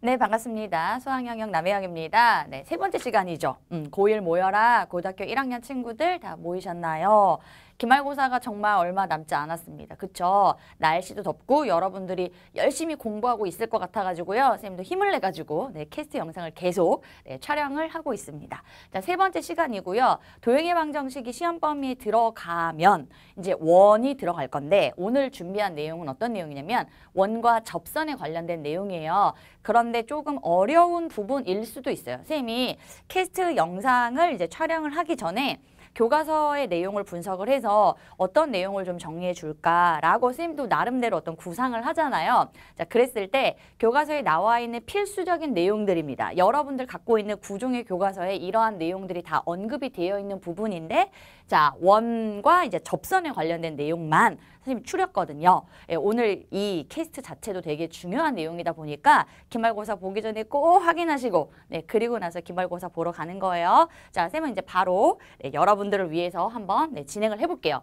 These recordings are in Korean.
네, 반갑습니다. 수학영역 남해영입니다. 네, 세 번째 시간이죠. 음, 고1 모여라 고등학교 1학년 친구들 다 모이셨나요? 기말고사가 정말 얼마 남지 않았습니다. 그쵸? 날씨도 덥고 여러분들이 열심히 공부하고 있을 것 같아가지고요. 선생님도 힘을 내가지고 네, 캐스트 영상을 계속 네, 촬영을 하고 있습니다. 자, 세 번째 시간이고요. 도형의 방정식이 시험 범위에 들어가면 이제 원이 들어갈 건데 오늘 준비한 내용은 어떤 내용이냐면 원과 접선에 관련된 내용이에요. 그런데 조금 어려운 부분일 수도 있어요. 선생님이 캐스트 영상을 이제 촬영을 하기 전에 교과서의 내용을 분석을 해서 어떤 내용을 좀 정리해 줄까라고 선생님도 나름대로 어떤 구상을 하잖아요. 자, 그랬을 때 교과서에 나와 있는 필수적인 내용들입니다. 여러분들 갖고 있는 구종의 교과서에 이러한 내용들이 다 언급이 되어 있는 부분인데 자, 원과 이제 접선에 관련된 내용만 선생님 추렸거든요. 예, 오늘 이 케이스트 자체도 되게 중요한 내용이다 보니까 기말고사 보기 전에 꼭 확인하시고 네, 그리고 나서 기말고사 보러 가는 거예요. 자, 쌤은 이제 바로 네, 여러분 분들을 위해서 한번 네, 진행을 해볼게요.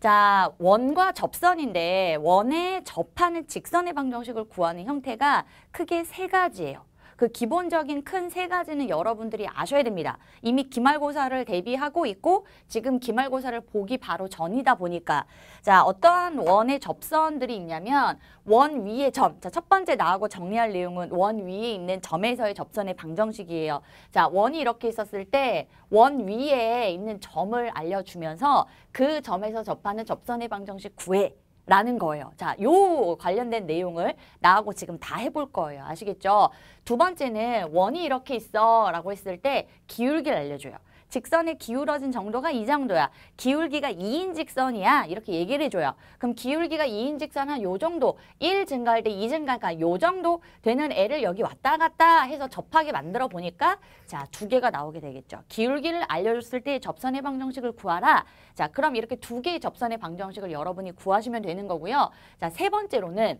자, 원과 접선인데 원에 접하는 직선의 방정식을 구하는 형태가 크게 세 가지예요. 그 기본적인 큰 세 가지는 여러분들이 아셔야 됩니다. 이미 기말고사를 대비하고 있고 지금 기말고사를 보기 바로 전이다 보니까 자 어떠한 원의 접선들이 있냐면 원 위의 점. 자 첫 번째 나하고 정리할 내용은 원 위에 있는 점에서의 접선의 방정식이에요. 자 원이 이렇게 있었을 때 원 위에 있는 점을 알려주면서 그 점에서 접하는 접선의 방정식 구해 라는 거예요. 자, 요 관련된 내용을 나하고 지금 다 해볼 거예요. 아시겠죠? 두 번째는 원이 이렇게 있어 라고 했을 때 기울기를 알려줘요. 직선의 기울어진 정도가 이 정도야. 기울기가 이인 직선이야. 이렇게 얘기를 해줘요. 그럼 기울기가 이인 직선 은요 정도, 일 증가할 때이증가할까요 정도 되는 애를 여기 왔다 갔다 해서 접하게 만들어 보니까 자, 두 개가 나오게 되겠죠. 기울기를 알려줬을 때 접선의 방정식을 구하라. 자, 그럼 이렇게 두 개의 접선의 방정식을 여러분이 구하시면 되는 거고요. 자, 세 번째로는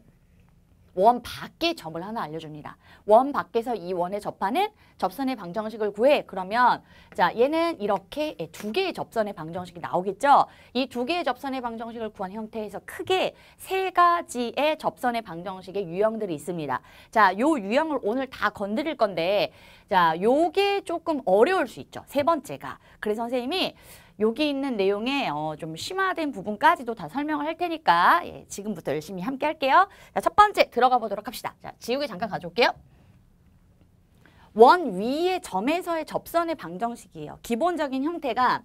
원 밖의 점을 하나 알려줍니다. 원 밖에서 이 원의 접하는 접선의 방정식을 구해. 그러면 자 얘는 이렇게 예, 두 개의 접선의 방정식이 나오겠죠. 이 두 개의 접선의 방정식을 구한 형태에서 크게 세 가지의 접선의 방정식의 유형들이 있습니다. 자, 요 유형을 오늘 다 건드릴 건데 자, 요게 조금 어려울 수 있죠. 세 번째가. 그래서 선생님이 여기 있는 내용의 어, 좀 심화된 부분까지도 다 설명을 할 테니까 예, 지금부터 열심히 함께 할게요. 자, 첫 번째 들어가 보도록 합시다. 자, 지우개 잠깐 가져올게요. 원 위의 점에서의 접선의 방정식이에요. 기본적인 형태가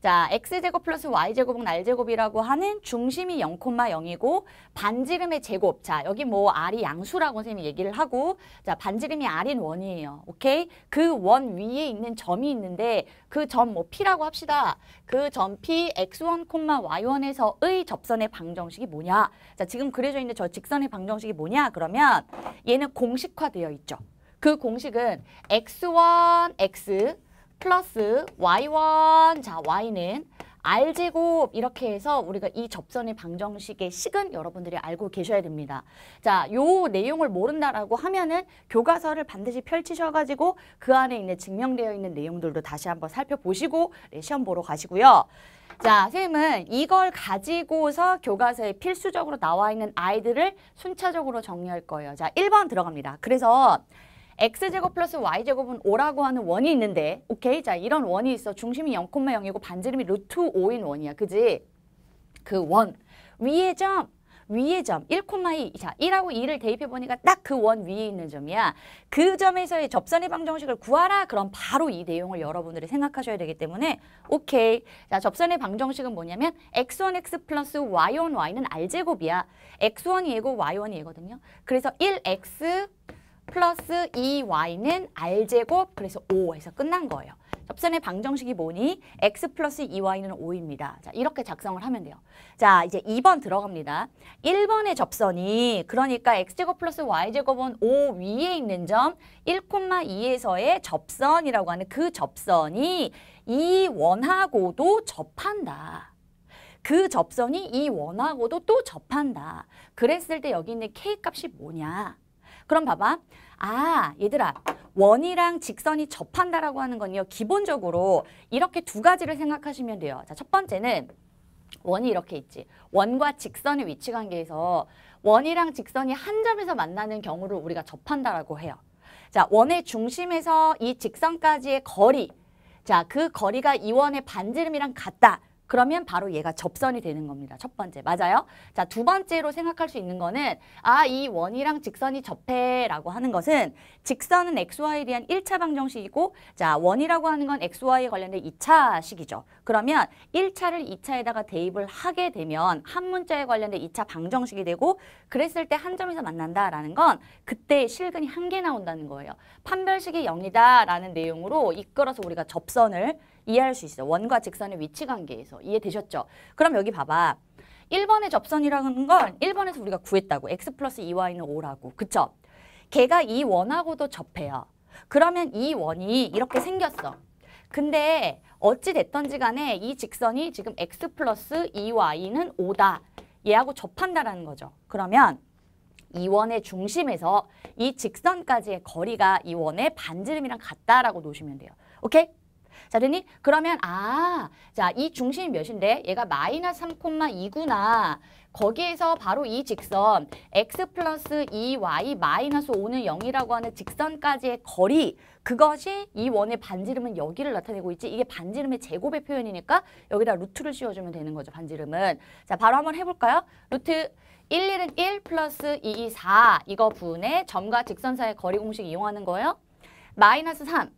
자, x제곱 플러스 y제곱은 r제곱이라고 하는 중심이 0,0이고 반지름의 제곱. 자, 여기 뭐 r이 양수라고 선생님이 얘기를 하고 자, 반지름이 r인 원이에요. 오케이? 그 원 위에 있는 점이 있는데 그 점 뭐 p라고 합시다. 그 점 p x1, y1에서의 접선의 방정식이 뭐냐? 자, 지금 그려져 있는 저 직선의 방정식이 뭐냐? 그러면 얘는 공식화되어 있죠. 그 공식은 x1, x 플러스 y1 자 y는 r제곱 이렇게 해서 우리가 이 접선의 방정식의 식은 여러분들이 알고 계셔야 됩니다. 자, 요 내용을 모른다라고 하면은 교과서를 반드시 펼치셔가지고 그 안에 있는 증명되어 있는 내용들도 다시 한번 살펴보시고 네, 시험 보러 가시고요. 자, 선생님은 이걸 가지고서 교과서에 필수적으로 나와 있는 아이들을 순차적으로 정리할 거예요. 자, 일 번 들어갑니다. 그래서 x제곱 플러스 y제곱은 5라고 하는 원이 있는데 오케이 자 이런 원이 있어 중심이 0,0이고 반지름이 루트 5인 원이야 그지? 그 원위의점 위의 점 1,2. 자, 1하고 2를 대입해 보니까 딱 그 원 위에 있는 점이야. 그 점에서의 접선 의방 정식을 구하라. 그럼 바로 이 내용을 여러분들이 생각하셔야 되기 때문에 오케이. 자, 접선 의방 정식은 뭐냐면 x1x 플러스 y1y는 r제곱이야. x1이 얘고 y1이 얘거든요. 그래서 1x 플러스 2y는 e r제곱 그래서 5에서 끝난 거예요. 접선의 방정식이 뭐니? x 플러스 2y는 e 5입니다. 자, 이렇게 작성을 하면 돼요. 자, 이제 2번 들어갑니다. 1번의 접선이 그러니까 x제곱 플러스 y제곱은 5 위에 있는 점 1,2에서의 접선이라고 하는 그 접선이 이 원하고도 접한다. 그 접선이 이 원하고도 또 접한다. 그랬을 때 여기 있는 k 값이 뭐냐? 그럼 봐봐. 아, 얘들아. 원이랑 직선이 접한다라고 하는 건요. 기본적으로 이렇게 두 가지를 생각하시면 돼요. 자, 첫 번째는 원이 이렇게 있지. 원과 직선의 위치 관계에서 원이랑 직선이 한 점에서 만나는 경우를 우리가 접한다라고 해요. 자, 원의 중심에서 이 직선까지의 거리. 자, 그 거리가 이 원의 반지름이랑 같다. 그러면 바로 얘가 접선이 되는 겁니다. 첫 번째. 맞아요? 자, 두 번째로 생각할 수 있는 거는 아, 이 원이랑 직선이 접해라고 하는 것은 직선은 xy에 대한 1차 방정식이고 자, 원이라고 하는 건 xy에 관련된 2차식이죠. 그러면 1차를 2차에다가 대입을 하게 되면 한 문자에 관련된 2차 방정식이 되고 그랬을 때 한 점에서 만난다라는 건 그때 실근이 한 개 나온다는 거예요. 판별식이 0이다라는 내용으로 이끌어서 우리가 접선을 이해할 수 있어. 요 원과 직선의 위치 관계에서. 이해되셨죠? 그럼 여기 봐봐. 1번의 접선이라는 건 1번에서 우리가 구했다고. x 플러스 2y는 5라고. 그쵸? 걔가 이 원하고도 접해요. 그러면 이 원이 이렇게 생겼어. 근데 어찌 됐던지 간에 이 직선이 지금 x 플러스 2y는 5다. 얘하고 접한다라는 거죠. 그러면 이 원의 중심에서 이 직선까지의 거리가 이 원의 반지름이랑 같다라고 놓으시면 돼요. 오케이? 자, 그러니 그러면 아, 자, 이 중심이 몇인데 얘가 마이너스 3,2구나. 거기에서 바로 이 직선 x 플러스 2y 마이너스 5는 0이라고 하는 직선까지의 거리 그것이 이 원의 반지름은 여기를 나타내고 있지 이게 반지름의 제곱의 표현이니까 여기다 루트를 씌워주면 되는 거죠 반지름은 자 바로 한번 해볼까요 루트 1, 1은 1 플러스 2, 2, 4 이거 분의 점과 직선 사이의 거리 공식 이용하는 거예요 마이너스 3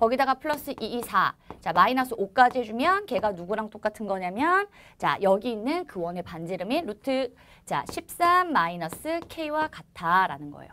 거기다가 플러스 2, 2, 4. 자, 마이너스 5까지 해주면 걔가 누구랑 똑같은 거냐면 자, 여기 있는 그 원의 반지름인 루트 자, 13 마이너스 K와 같아라는 거예요.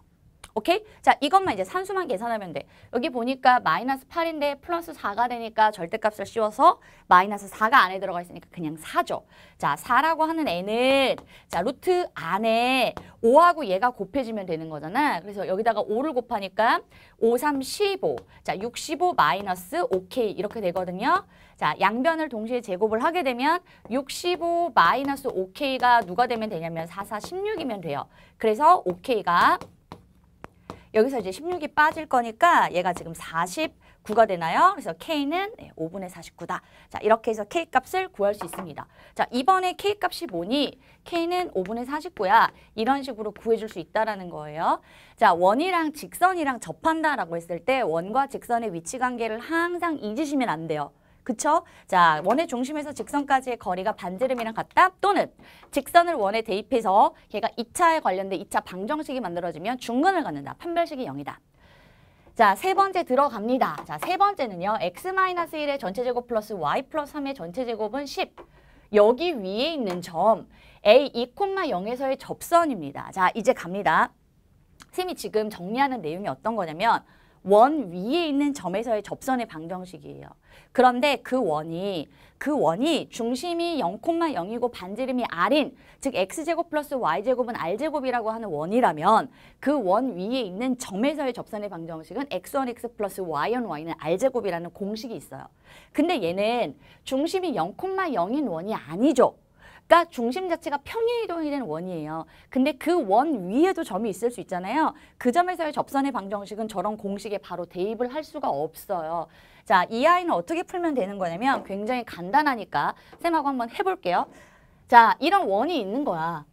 오케이? 자, 이것만 이제 산수만 계산하면 돼. 여기 보니까 마이너스 8인데 플러스 4가 되니까 절대값을 씌워서 마이너스 4가 안에 들어가 있으니까 그냥 4죠. 자, 4라고 하는 n은 자, 루트 안에 5하고 얘가 곱해지면 되는 거잖아. 그래서 여기다가 5를 곱하니까 5, 3, 15. 자, 65 마이너스 5k 이렇게 되거든요. 자, 양변을 동시에 제곱을 하게 되면 65 마이너스 5k가 누가 되면 되냐면 4, 4, 16이면 돼요. 그래서 5k가 여기서 이제 16이 빠질 거니까 얘가 지금 49가 되나요? 그래서 K는 5분의 49다. 자, 이렇게 해서 K값을 구할 수 있습니다. 자, 이번에 K값이 뭐니? K는 5분의 49야. 이런 식으로 구해줄 수 있다라는 거예요. 자, 원이랑 직선이랑 접한다라고 했을 때 원과 직선의 위치 관계를 항상 잊으시면 안 돼요. 그쵸? 자, 원의 중심에서 직선까지의 거리가 반지름이랑 같다? 또는 직선을 원에 대입해서 걔가 이차에 관련된 이차 방정식이 만들어지면 중근을 갖는다. 판별식이 영이다 자, 세 번째 들어갑니다. 자, 세 번째는요. x-1의 전체 제곱 플러스 y 플러스 3의 전체 제곱은 10. 여기 위에 있는 점 a 2,0에서의 접선입니다. 자, 이제 갑니다. 쌤이 지금 정리하는 내용이 어떤 거냐면 원 위에 있는 점에서의 접선의 방정식이에요. 그런데 그 원이 그 원이 중심이 0,0이고 반지름이 r인 즉 x제곱 플러스 y제곱은 r제곱이라고 하는 원이라면 그 원 위에 있는 점에서의 접선의 방정식은 x1x 플러스 y1 y는 r제곱이라는 공식이 있어요. 근데 얘는 중심이 0,0인 원이 아니죠. 그러니까 중심 자체가 평행 이동이 되는 원이에요. 근데 그 원 위에도 점이 있을 수 있잖아요. 그 점에서의 접선의 방정식은 저런 공식에 바로 대입을 할 수가 없어요. 자, 이 아이는 어떻게 풀면 되는 거냐면 굉장히 간단하니까 쌤하고 한번 해볼게요. 자, 이런 원이 있는 거야.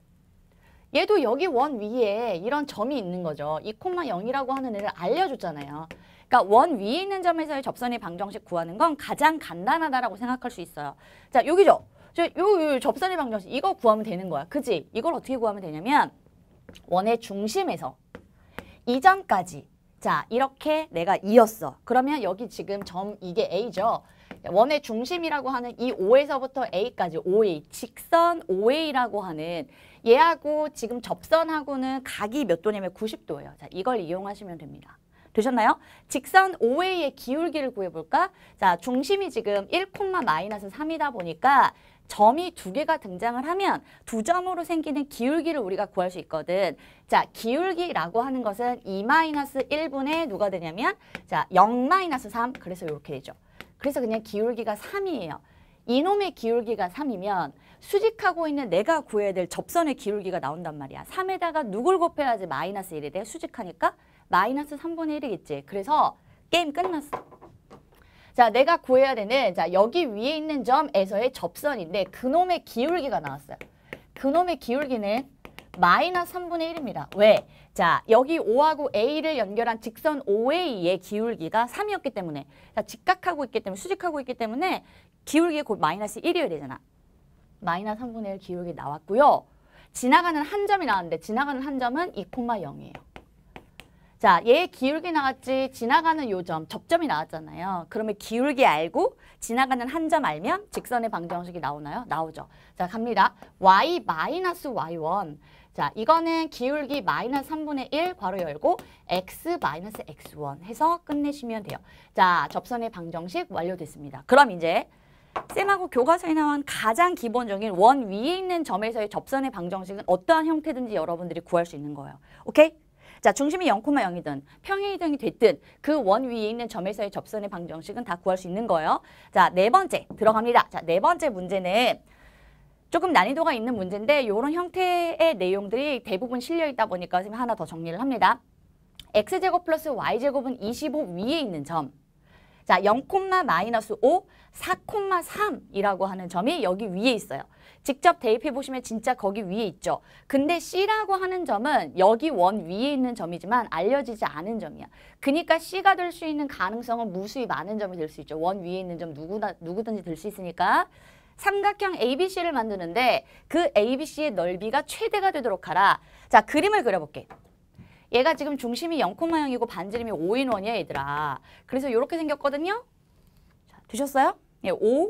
얘도 여기 원 위에 이런 점이 있는 거죠. 이 콤마 영이라고 하는 애를 알려줬잖아요. 그러니까 원 위에 있는 점에서의 접선의 방정식 구하는 건 가장 간단하다라고 생각할 수 있어요. 자, 여기죠. 저 요, 요 접선의 방정식 이거 구하면 되는 거야. 그지? 이걸 어떻게 구하면 되냐면 원의 중심에서 이 점까지 자 이렇게 내가 이었어. 그러면 여기 지금 점 이게 A죠. 원의 중심이라고 하는 이 O에서부터 A까지 OA 직선 OA라고 하는 얘하고 지금 접선하고는 각이 몇 도냐면 90도예요. 자 이걸 이용하시면 됩니다. 되셨나요? 직선 OA의 기울기를 구해볼까? 자, 중심이 지금 1, 마이너스 3이다 보니까 점이 두 개가 등장을 하면 두 점으로 생기는 기울기를 우리가 구할 수 있거든. 자, 기울기라고 하는 것은 2-1분의 누가 되냐면 자, 0-3 그래서 이렇게 되죠. 그래서 그냥 기울기가 3이에요. 이놈의 기울기가 3이면 수직하고 있는 내가 구해야 될 접선의 기울기가 나온단 말이야. 3에다가 누굴 곱해야지 마이너스 1이 돼? 수직하니까 마이너스 3분의 1이겠지. 그래서 게임 끝났어. 자, 내가 구해야 되는 자 여기 위에 있는 점에서의 접선인데 그놈의 기울기가 나왔어요. 그놈의 기울기는 마이너스 3분의 1입니다. 왜? 자, 여기 5하고 A를 연결한 직선 OA의 기울기가 3이었기 때문에 자, 직각하고 있기 때문에 수직하고 있기 때문에 기울기가곧 마이너스 1이어야 되잖아. 마이너스 3분의 1 기울기 나왔고요. 지나가는 한 점이 나왔는데 지나가는 한 점은 2,0이에요. 자, 얘 기울기 나왔지 지나가는 요점, 접점이 나왔잖아요. 그러면 기울기 알고 지나가는 한 점 알면 직선의 방정식이 나오나요? 나오죠. 자, 갑니다. y 마이너스 y1. 자, 이거는 기울기 마이너스 3분의 1 괄호 열고 x 마이너스 x1 해서 끝내시면 돼요. 자, 접선의 방정식 완료됐습니다. 그럼 이제 쌤하고 교과서에 나온 가장 기본적인 원 위에 있는 점에서의 접선의 방정식은 어떠한 형태든지 여러분들이 구할 수 있는 거예요. 오케이? 자 중심이 0,0이든 평행이 등이 됐든 그 원 위에 있는 점에서의 접선의 방정식은 다 구할 수 있는 거예요. 자 네 번째 들어갑니다. 자 네 번째 문제는 조금 난이도가 있는 문제인데 이런 형태의 내용들이 대부분 실려있다 보니까 지금 하나 더 정리를 합니다. x제곱 플러스 y제곱은 25 위에 있는 점. 자, 0, 마이너스 5, 4, 3이라고 하는 점이 여기 위에 있어요. 직접 대입해 보시면 진짜 거기 위에 있죠. 근데 C라고 하는 점은 여기 원 위에 있는 점이지만 알려지지 않은 점이야. 그러니까 C가 될 수 있는 가능성은 무수히 많은 점이 될 수 있죠. 원 위에 있는 점 누구나, 누구든지 될 수 있으니까. 삼각형 ABC를 만드는데 그 ABC의 넓이가 최대가 되도록 하라. 자, 그림을 그려볼게. 얘가 지금 중심이 0,0이고 반지름이 5인 원이야, 얘들아. 그래서 이렇게 생겼거든요. 자, 드셨어요? 예, 5,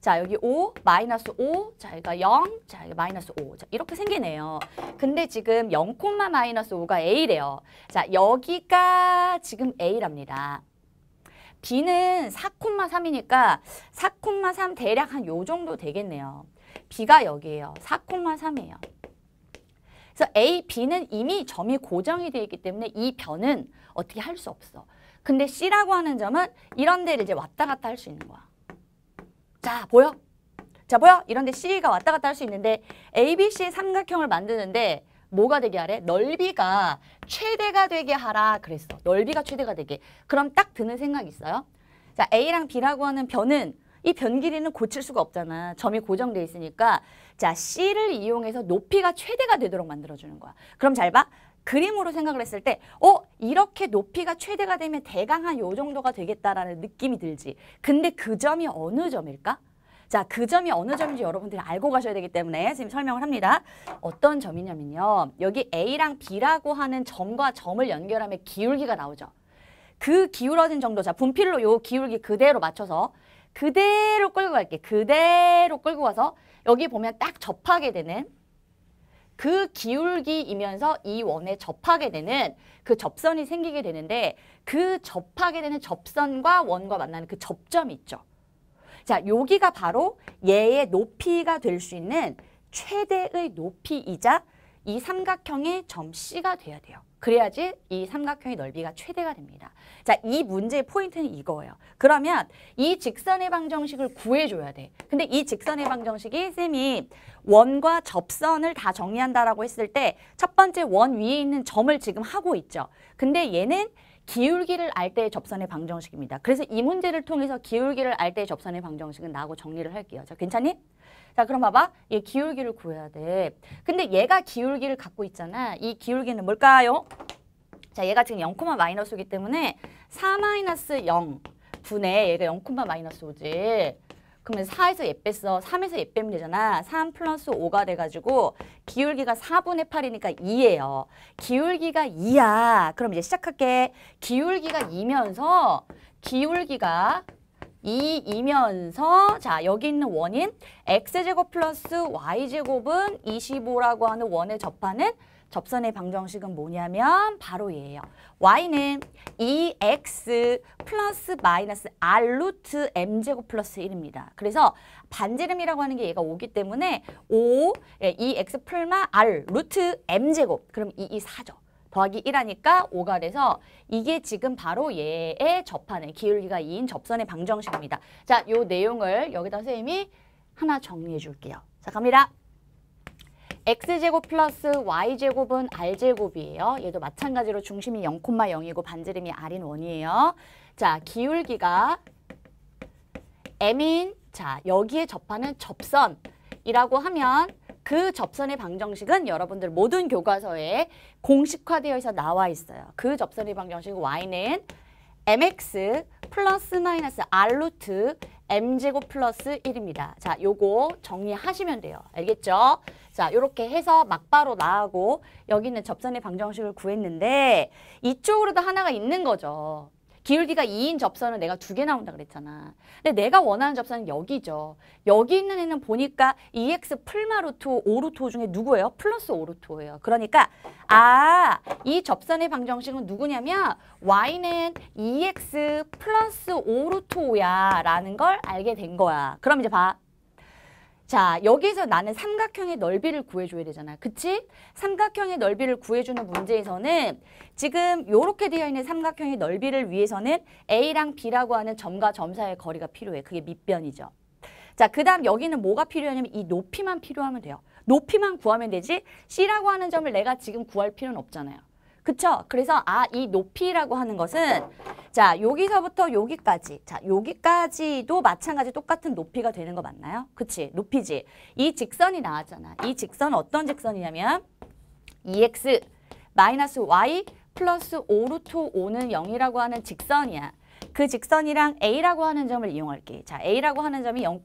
자 여기 5 마이너스 5 자, 여기가 까0 자, 여기 마이너스 5 자, 이렇게 생기네요. 근데 지금 0 콤마 마이너스 5가 A래요. 자 여기가 지금 A랍니다. B는 4 콤마 3이니까 4 콤마 3 대략 한 요 정도 되겠네요. B가 여기에요. 4 콤마 3이에요. 그래서 A, B는 이미 점이 고정이 되어 있기 때문에 이 변은 어떻게 할 수 없어. 근데 C라고 하는 점은 이런 데를 이제 왔다 갔다 할 수 있는 거야. 자, 보여? 자, 보여? 이런데 C가 왔다 갔다 할 수 있는데 ABC 삼각형을 만드는데 뭐가 되게 하래? 넓이가 최대가 되게 하라 그랬어. 넓이가 최대가 되게. 그럼 딱 드는 생각이 있어요. 자, A랑 B라고 하는 변은 이 변 길이는 고칠 수가 없잖아. 점이 고정돼 있으니까 자 C를 이용해서 높이가 최대가 되도록 만들어주는 거야. 그럼 잘 봐. 그림으로 생각을 했을 때 어? 이렇게 높이가 최대가 되면 대강 한 요 정도가 되겠다라는 느낌이 들지. 근데 그 점이 어느 점일까? 자, 그 점이 어느 점인지 여러분들이 알고 가셔야 되기 때문에 지금 설명을 합니다. 어떤 점이냐면요. 여기 A랑 B라고 하는 점과 점을 연결하면 기울기가 나오죠. 그 기울어진 정도, 자, 분필로 요 기울기 그대로 맞춰서 그대로 끌고 갈게. 그대로 끌고 가서 여기 보면 딱 접하게 되는 그 기울기이면서 이 원에 접하게 되는 그 접선이 생기게 되는데 그 접하게 되는 접선과 원과 만나는 그 접점이 있죠. 자, 여기가 바로 얘의 높이가 될 수 있는 최대의 높이이자 이 삼각형의 점 C가 돼야 돼요. 그래야지 이 삼각형의 넓이가 최대가 됩니다. 자, 이 문제의 포인트는 이거예요. 그러면 이 직선의 방정식을 구해줘야 돼. 근데 이 직선의 방정식이 쌤이 원과 접선을 다 정리한다라고 했을 때 첫 번째 원 위에 있는 점을 지금 하고 있죠. 근데 얘는 기울기를 알 때의 접선의 방정식입니다. 그래서 이 문제를 통해서 기울기를 알 때의 접선의 방정식은 나하고 정리를 할게요. 자, 괜찮니? 자, 그럼 봐봐. 얘 기울기를 구해야 돼. 근데 얘가 기울기를 갖고 있잖아. 이 기울기는 뭘까요? 자, 얘가 지금 0, 마이너스이기 때문에 4 마이너스 0 분의 얘가 0, 마이너스 오지 그러면 4에서 예 뺐어. 3에서 예 빼면 되잖아. 3 플러스 5가 돼가지고 기울기가 4분의 8이니까 2예요. 기울기가 2야. 그럼 이제 시작할게. 기울기가 2면서 기울기가 2이면서 자 여기 있는 원인 x제곱 플러스 y제곱은 25라고 하는 원에 접하는 접선의 방정식은 뭐냐면 바로 얘예요. y는 e x 플러스 마이너스 r 루트 m제곱 플러스 1입니다. 그래서 반지름이라고 하는 게 얘가 오기 때문에 5 예, e x 플마 r 루트 m제곱 그럼 2, 2, 4죠. 더하기 1하니까 5가 돼서 이게 지금 바로 얘에 접하는 기울기가 2인 접선의 방정식입니다. 자, 요 내용을 여기다 선생님이 하나 정리해 줄게요. 자, 갑니다. x제곱 플러스 y제곱은 r제곱이에요. 얘도 마찬가지로 중심이 0,0이고 반지름이 r인 원이에요. 자, 기울기가 m인 자 여기에 접하는 접선이라고 하면 그 접선의 방정식은 여러분들 모든 교과서에 공식화되어서 나와 있어요. 그 접선의 방정식 y는 mx 플러스 마이너스 r 루트 m제곱 플러스 1입니다. 자, 요거 정리하시면 돼요. 알겠죠? 자, 요렇게 해서 막바로 나가고 여기는 접선의 방정식을 구했는데 이쪽으로도 하나가 있는 거죠. 기울기가 2인 접선은 내가 두 개 나온다 그랬잖아. 근데 내가 원하는 접선은 여기죠. 여기 있는 애는 보니까 EX 풀마 루트 오루트 중에 누구예요? 플러스 오루트예요 그러니까 아, 이 접선의 방정식은 누구냐면 y는 EX 플러스 오루트야 라는 걸 알게 된 거야. 그럼 이제 봐. 자 여기서 나는 삼각형의 넓이를 구해줘야 되잖아. 요 그치? 삼각형의 넓이를 구해주는 문제에서는 지금 이렇게 되어 있는 삼각형의 넓이를 위해서는 A랑 B라고 하는 점과 점 사이의 거리가 필요해. 그게 밑변이죠. 자, 그 다음 여기는 뭐가 필요하냐면 이 높이만 필요하면 돼요. 높이만 구하면 되지 C라고 하는 점을 내가 지금 구할 필요는 없잖아요. 그쵸? 그래서 아, 이 높이라고 하는 것은 자, 여기서부터 여기까지. 자, 여기까지도 마찬가지 똑같은 높이가 되는 거 맞나요? 그치? 높이지. 이 직선이 나왔잖아. 이 직선 어떤 직선이냐면 EX 마이너스 Y 플러스 5루트 5는 0이라고 하는 직선이야. 그 직선이랑 A라고 하는 점을 이용할게. 자, A라고 하는 점이 0,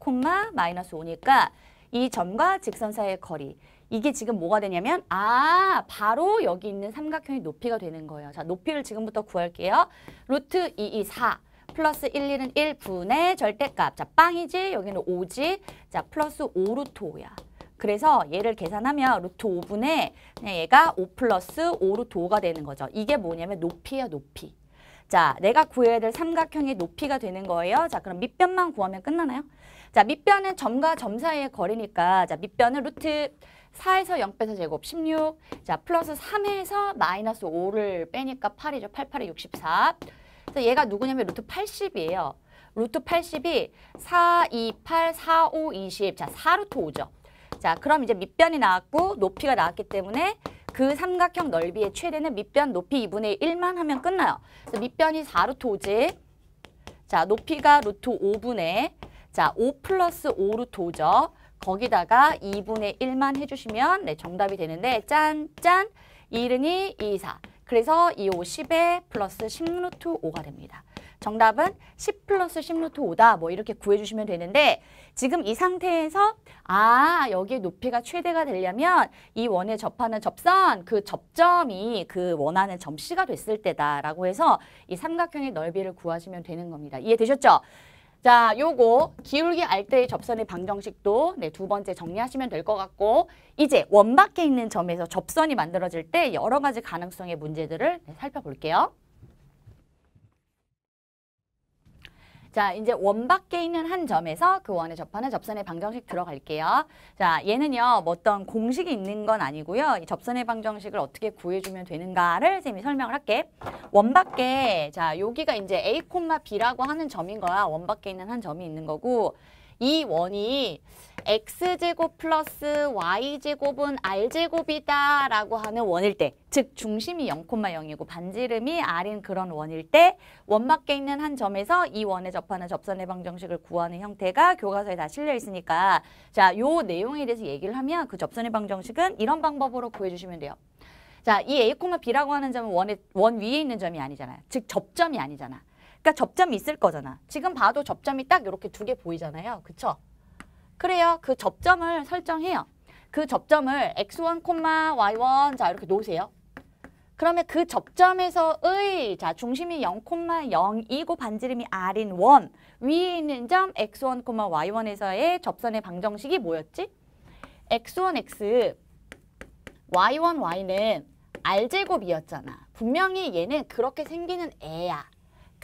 마이너스 5니까 이 점과 직선 사이의 거리. 이게 지금 뭐가 되냐면 아 바로 여기 있는 삼각형의 높이가 되는 거예요. 자 높이를 지금부터 구할게요. 루트 2, 2, 4 플러스 1, 1은 1분의 절대값. 자 빵이지 여기는 5지. 자 플러스 5 루트 5야. 그래서 얘를 계산하면 루트 5분의 얘가 5 플러스 5 루트 5가 되는 거죠. 이게 뭐냐면 높이야 높이. 자 내가 구해야 될 삼각형의 높이가 되는 거예요. 자 그럼 밑변만 구하면 끝나나요? 자, 밑변은 점과 점 사이의 거리니까 자, 밑변은 루트 4에서 0 빼서 제곱 16. 자, 플러스 3에서 마이너스 5를 빼니까 8이죠. 8, 8에 64. 그래서 얘가 누구냐면 루트 80이에요. 루트 80이 4, 2, 8, 4, 5, 20. 자, 4루트 5죠. 자, 그럼 이제 밑변이 나왔고 높이가 나왔기 때문에 그 삼각형 넓이의 최대는 밑변 높이 2분의 1만 하면 끝나요. 그래서 밑변이 4루트 5지. 자, 높이가 루트 5분의 자, 5 플러스 5루 도죠. 거기다가 2분의 1만 해주시면 네, 정답이 되는데 짠, 짠, 1은이 2, 4. 그래서 2, 5, 10에 플러스 10루트 5가 됩니다. 정답은 10 플러스 10루트 5다. 뭐 이렇게 구해주시면 되는데 지금 이 상태에서 아 여기에 높이가 최대가 되려면 이 원에 접하는 접선 그 접점이 그 원하는 점씨가 됐을 때다라고 해서 이 삼각형의 넓이를 구하시면 되는 겁니다. 이해되셨죠? 자, 요거 기울기 알뜰 접선의 방정식도 네, 두 번째 정리하시면 될 것 같고 이제 원밖에 있는 점에서 접선이 만들어질 때 여러 가지 가능성의 문제들을 네, 살펴볼게요. 자, 이제 원 밖에 있는 한 점에서 그 원에 접하는 접선의 방정식 들어갈게요. 자, 얘는요. 뭐 어떤 공식이 있는 건 아니고요. 이 접선의 방정식을 어떻게 구해주면 되는가를 쌤이 설명을 할게. 원 밖에 자, 여기가 이제 A, B라고 하는 점인 거야. 원 밖에 있는 한 점이 있는 거고 이 원이 x제곱 플러스 y제곱은 r제곱이다 라고 하는 원일 때, 즉 중심이 0,0이고 반지름이 r인 그런 원일 때 원밖에 있는 한 점에서 이 원에 접하는 접선해방정식을 구하는 형태가 교과서에 다 실려 있으니까 자, 요 내용에 대해서 얘기를 하면 그 접선해방정식은 이런 방법으로 구해주시면 돼요. 자, 이 a, b라고 하는 점은 원에원 위에 있는 점이 아니잖아요. 즉 접점이 아니잖아. 그러니까 접점이 있을 거잖아. 지금 봐도 접점이 딱 이렇게 두 개 보이잖아요. 그쵸? 그래요. 그 접점을 설정해요. 그 접점을 x1, y1 자 이렇게 놓으세요. 그러면 그 접점에서의 자 중심이 0,0이고 반지름이 r인 1 위에 있는 점 x1, y1에서의 접선의 방정식이 뭐였지? x1, x, y1, y는 r제곱이었잖아. 분명히 얘는 그렇게 생기는 애야.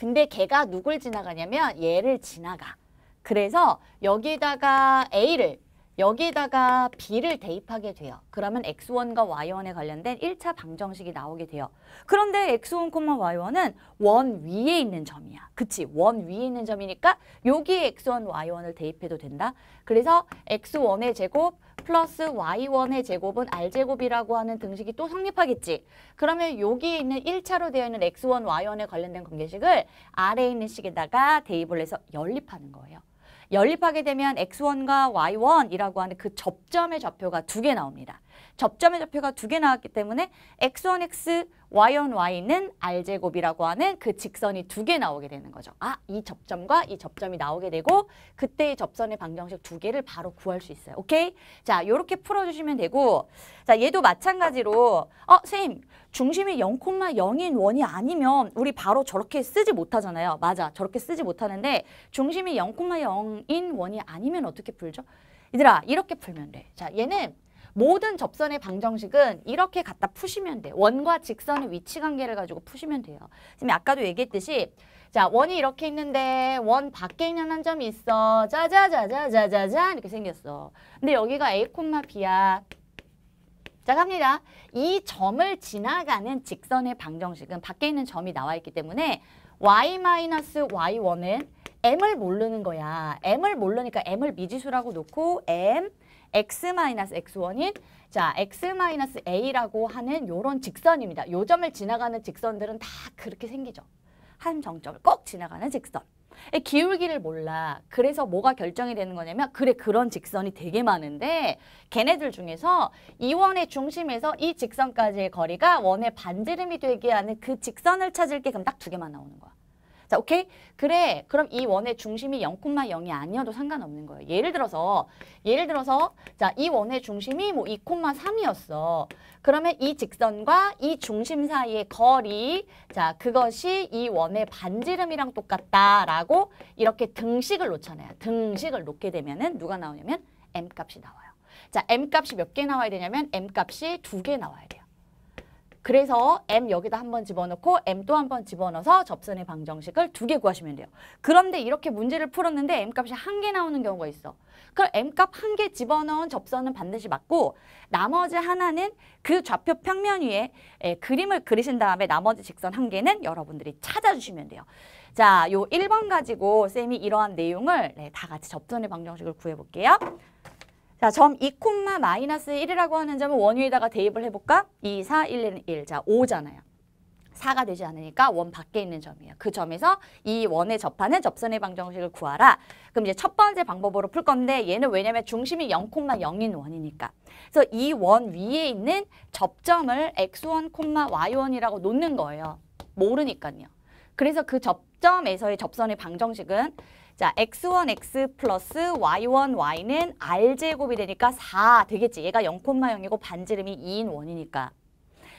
근데 걔가 누굴 지나가냐면 얘를 지나가. 그래서 여기다가 A를 여기다가 B를 대입하게 돼요. 그러면 X1과 Y1에 관련된 1차 방정식이 나오게 돼요. 그런데 X1, Y1은 원 위에 있는 점이야. 그치? 원 위에 있는 점이니까 여기에 X1, Y1을 대입해도 된다. 그래서 X1의 제곱 플러스 y1의 제곱은 r제곱이라고 하는 등식이 또 성립하겠지. 그러면 여기 에 있는 1차로 되어 있는 x1, y1에 관련된 관계식을 아래에 있는 식에다가 대입을 해서 연립하는 거예요. 연립하게 되면 x1과 y1이라고 하는 그 접점의 좌표가 두 개 나옵니다. 접점의 좌표가 두 개 나왔기 때문에 x1, x y on y는 r제곱이라고 하는 그 직선이 두 개 나오게 되는 거죠. 아, 이 접점과 이 접점이 나오게 되고 그때의 접선의 방정식 두 개를 바로 구할 수 있어요. 오케이? 자, 요렇게 풀어주시면 되고 자, 얘도 마찬가지로 어, 선생님, 중심이 0,0인 원이 아니면 우리 바로 저렇게 쓰지 못하잖아요. 맞아, 저렇게 쓰지 못하는데 중심이 0,0인 원이 아니면 어떻게 풀죠? 얘들아, 이렇게 풀면 돼. 자, 얘는 모든 접선의 방정식은 이렇게 갖다 푸시면 돼요. 원과 직선의 위치 관계를 가지고 푸시면 돼요. 선생님 아까도 얘기했듯이 자 원이 이렇게 있는데 원 밖에 있는 한 점이 있어. 짜자자자자자자 이렇게 생겼어. 근데 여기가 A, B야. 자 갑니다. 이 점을 지나가는 직선의 방정식은 밖에 있는 점이 나와 있기 때문에 y-y1은 m을 모르는 거야. m을 모르니까 m을 미지수라고 놓고 m x-x1인 자, x-a라고 하는 요런 직선입니다. 요점을 지나가는 직선들은 다 그렇게 생기죠. 한 정점을 꼭 지나가는 직선. 기울기를 몰라. 그래서 뭐가 결정이 되는 거냐면 그래 그런 직선이 되게 많은데 걔네들 중에서 이 원의 중심에서 이 직선까지의 거리가 원의 반지름이 되게 하는 그 직선을 찾을 게 그럼 딱 두 개만 나오는 거야. 자, 오케이? 그래. 그럼 이 원의 중심이 0,0이 아니어도 상관없는 거예요. 예를 들어서, 예를 들어서, 자, 이 원의 중심이 뭐 2,3이었어. 그러면 이 직선과 이 중심 사이의 거리, 자, 그것이 이 원의 반지름이랑 똑같다라고 이렇게 등식을 놓잖아요. 등식을 놓게 되면은 누가 나오냐면 m 값이 나와요. 자, m 값이 몇 개 나와야 되냐면 m 값이 두 개 나와야 돼요. 그래서 M 여기다 한 번 집어넣고 M 또 한 번 집어넣어서 접선의 방정식을 두 개 구하시면 돼요. 그런데 이렇게 문제를 풀었는데 M값이 한 개 나오는 경우가 있어. 그럼 M값 한 개 집어넣은 접선은 반드시 맞고 나머지 하나는 그 좌표 평면 위에 예, 그림을 그리신 다음에 나머지 직선 한 개는 여러분들이 찾아주시면 돼요. 자, 요 1번 가지고 쌤이 이러한 내용을 네, 다 같이 접선의 방정식을 구해볼게요. 자, 점 2, 마이너스 1이라고 하는 점은 원위에다가 대입을 해볼까? 2, 4, 1, 1, 1. 자, 5잖아요. 4가 되지 않으니까 원 밖에 있는 점이에요. 그 점에서 이 원에 접하는 접선의 방정식을 구하라. 그럼 이제 첫 번째 방법으로 풀 건데 얘는 왜냐면 중심이 0,0인 원이니까. 그래서 이 원 위에 있는 접점을 x1, y1이라고 놓는 거예요. 모르니까요. 그래서 그 접점에서의 접선의 방정식은 자, x1x 플러스 y1 y는 r제곱이 되니까 4 되겠지. 얘가 0,0이고 마 반지름이 2인 원이니까.